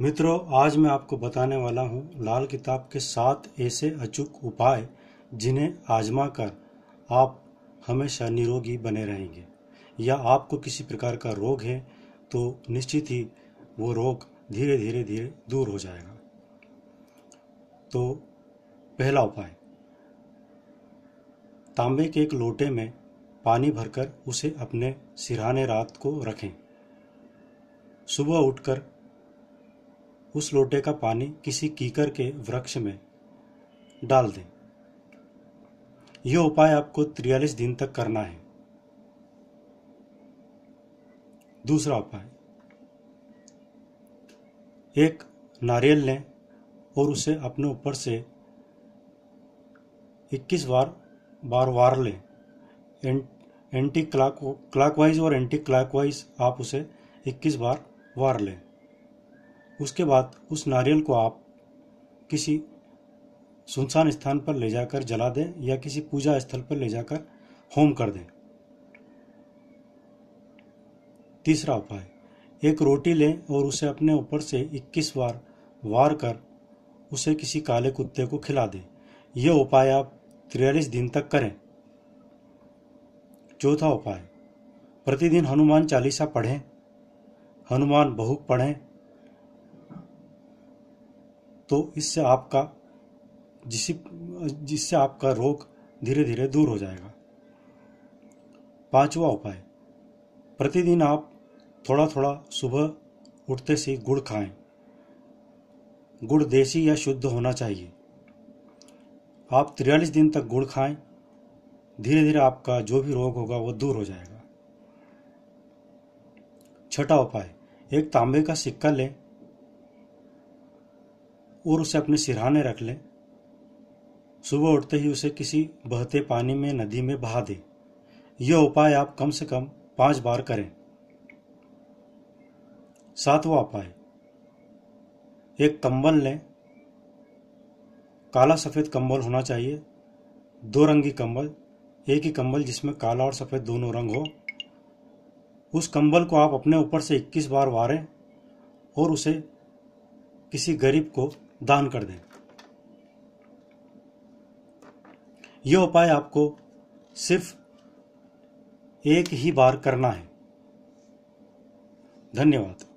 मित्रों आज मैं आपको बताने वाला हूँ लाल किताब के सात ऐसे अचूक उपाय जिन्हें आजमा कर आप हमेशा निरोगी बने रहेंगे या आपको किसी प्रकार का रोग है तो निश्चित ही वो रोग धीरे धीरे धीरे दूर हो जाएगा तो पहला उपाय तांबे के एक लोटे में पानी भरकर उसे अपने सिरहाने रात को रखें सुबह उठकर उस लोटे का पानी किसी कीकर के वृक्ष में डाल दें यह उपाय आपको त्रियालीस दिन तक करना है दूसरा उपाय एक नारियल लें और उसे अपने ऊपर से 21 बार बार वार लें एं, एंटी क्लाक क्लाकवाइज और एंटी क्लाकवाइज आप उसे 21 बार वार लें उसके बाद उस नारियल को आप किसी सुनसान स्थान पर ले जाकर जला दें या किसी पूजा स्थल पर ले जाकर होम कर दें तीसरा उपाय एक रोटी लें और उसे अपने ऊपर से 21 बार वार कर उसे किसी काले कुत्ते को खिला दें यह उपाय आप तिरयालीस दिन तक करें चौथा उपाय प्रतिदिन हनुमान चालीसा पढ़ें हनुमान बहुक पढ़ें तो इससे आपका जिस जिससे आपका रोग धीरे धीरे दूर हो जाएगा पांचवा उपाय प्रतिदिन आप थोड़ा थोड़ा सुबह उठते से गुड़ खाएं गुड़ देसी या शुद्ध होना चाहिए आप तिरयालीस दिन तक गुड़ खाएं धीरे धीरे आपका जो भी रोग होगा वो दूर हो जाएगा छठा उपाय एक तांबे का सिक्का लें और उसे अपने सिरहाने रख ले सुबह उठते ही उसे किसी बहते पानी में नदी में बहा दे यह उपाय आप कम से कम पांच बार करें सातवा उपाय एक कंबल लें काला सफ़ेद कंबल होना चाहिए दो रंगी कंबल एक ही कंबल जिसमें काला और सफ़ेद दोनों रंग हो उस कंबल को आप अपने ऊपर से 21 बार वारें और उसे किसी गरीब को दान कर दें यह उपाय आपको सिर्फ एक ही बार करना है धन्यवाद